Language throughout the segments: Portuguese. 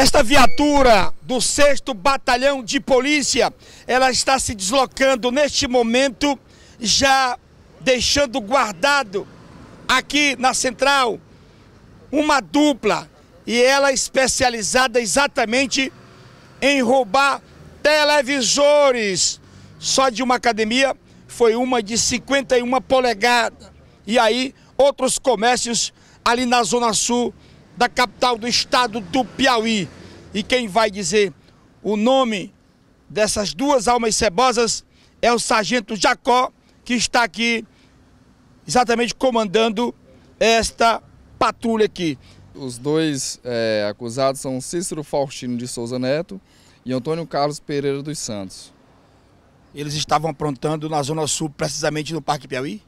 Esta viatura do 6 Batalhão de Polícia, ela está se deslocando neste momento, já deixando guardado aqui na central uma dupla e ela é especializada exatamente em roubar televisores. Só de uma academia foi uma de 51 polegadas. E aí outros comércios ali na Zona Sul da capital do estado do Piauí. E quem vai dizer o nome dessas duas almas cebosas é o sargento Jacó, que está aqui exatamente comandando esta patrulha aqui. Os dois é, acusados são Cícero Faustino de Souza Neto e Antônio Carlos Pereira dos Santos. Eles estavam aprontando na Zona Sul, precisamente no Parque Piauí?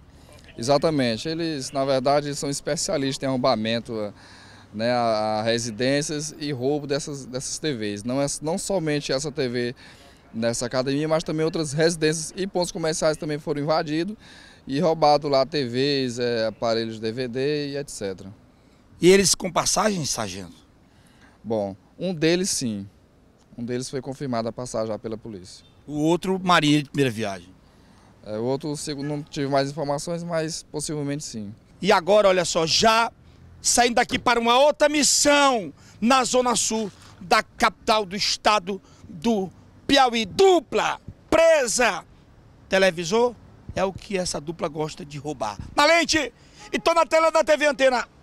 Exatamente. Eles, na verdade, são especialistas em arrombamento né, a, a, residências e roubo dessas, dessas TVs. Não, é, não somente essa TV nessa academia, mas também outras residências e pontos comerciais também foram invadidos e roubado lá TVs, é, aparelhos DVD e etc. E eles com passagem, sargento? Bom, um deles sim. Um deles foi confirmado a passagem lá pela polícia. O outro, marinheiro de primeira viagem? É, o outro, não tive mais informações, mas possivelmente sim. E agora, olha só, já saindo daqui para uma outra missão na Zona Sul da capital do estado do Piauí. Dupla, presa, televisor, é o que essa dupla gosta de roubar. Na lente, e tô na tela da TV Antena